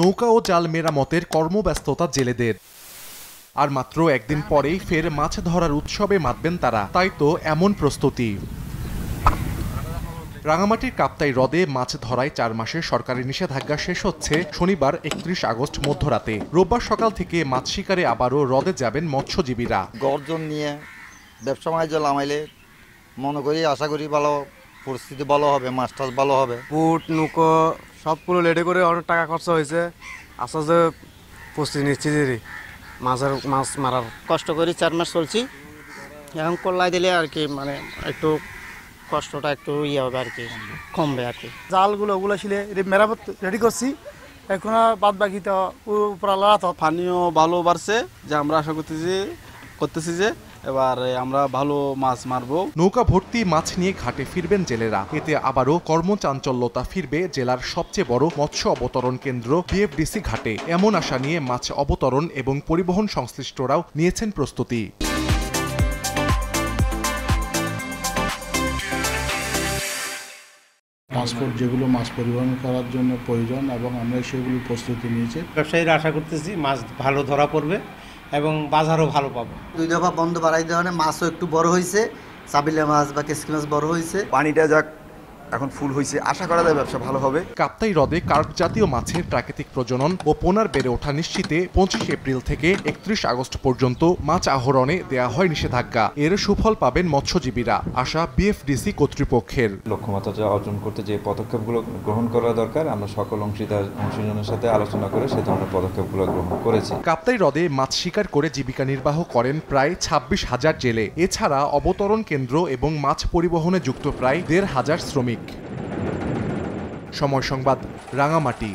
নৌকা ও জাল মেরামতের কর্মব্যস্ততা জেলেদের আর মাত্র একদিন পরেই ফের মাছ ধরার উৎসবে মাতবেন তারা তাই তো এমন প্রস্তুতি রাঙামাটির কাপ্তাই হ্রদে মাছ ধরায় চার মাসের সরকারি নিষেধাজ্ঞা শেষ হচ্ছে শনিবার একত্রিশ আগস্ট মধ্যরাতে রোববার সকাল থেকে মাছ শিকারে আবারও হ্রদে যাবেন মৎস্যজীবীরা গর্জন নিয়ে ব্যবসা বাণিজ্য নামাইলে মনে করি আশা করি ভালো পরিস্থিতি ভালো হবে মাছ টাছ ভালো হবে পুট নৌকো সবগুলো লেটে করে অনেক টাকা খরচা হয়েছে আশা আচ্ছা, যে প্রস্তুতি নিচ্ছি যে মাছের মাছ মারার কষ্ট করে চার মাস চলছি এখন কল্লাই দিলে আর কি মানে একটু কষ্টটা একটু ইয়ে হবে আর কি কমবে আর কি জালগুলো ওগুলো ছিলে মেরামত রেডি করছি এখন আর বাদ বাকি তো উপরালা তো পানীয় ভালো বাড়ছে যে আমরা আশা করতেছি করতেছি যে এবার আমরা ভালো মাছ মারব নৌকা ভর্তি মাছ নিয়ে ঘাটে ফিরবেন জেলেরা এতে আবারও কর্মচাঞ্চল্যতা ফিরবে জেলার সবচেয়ে বড় মৎস্য অবতরণ কেন্দ্র বিএফডিসি ঘাটে এমন আশা নিয়ে মাছ অবতরণ এবং পরিবহন সংশ্লিষ্টরাও নিয়েছেন প্রস্তুতি পাসপোর্ট যেগুলো মাছ পরিবহন করার জন্য প্রয়োজন এবং আমরা সেগুলো প্রস্তুতি নিয়েছি ব্যবসায়ীরা আশা করতেছি মাছ ভালো ধরা পড়বে এবং বাজারও ভালো পাবো দুই দফা বন্ধ বাড়াই দেওয়া মাছও একটু বড় হয়েছে সাবিলা মাছ বা কেসকি মাছ বড় হয়েছে পানিটা যাক এখন ফুল হয়েছে আশা করা যায় ব্যবসা ভালো হবে কাপ্তাই হ্রদে কার্প জাতীয় মাছের প্রাকৃতিক প্রজনন ও পোনার বেড়ে ওঠা নিশ্চিতে পঁচিশ এপ্রিল থেকে একত্রিশ আগস্ট পর্যন্ত মাছ আহরণে দেয়া হয় নিষেধাজ্ঞা এর সুফল পাবেন মৎস্যজীবীরা আশা বিএফডিসি কর্তৃপক্ষের লক্ষ্যমাত্রা অর্জন করতে যে পদক্ষেপগুলো গ্রহণ করা দরকার আমরা সকল অংশীদার অংশীজনের সাথে আলোচনা করে সে ধরনের পদক্ষেপগুলো গ্রহণ করেছি কাপ্তাই হ্রদে মাছ শিকার করে জীবিকা নির্বাহ করেন প্রায় ছাব্বিশ হাজার জেলে এছাড়া অবতরণ কেন্দ্র এবং মাছ পরিবহনে যুক্ত প্রায় দেড় হাজার শ্রমিক সময় সংবাদ রাঙামাটি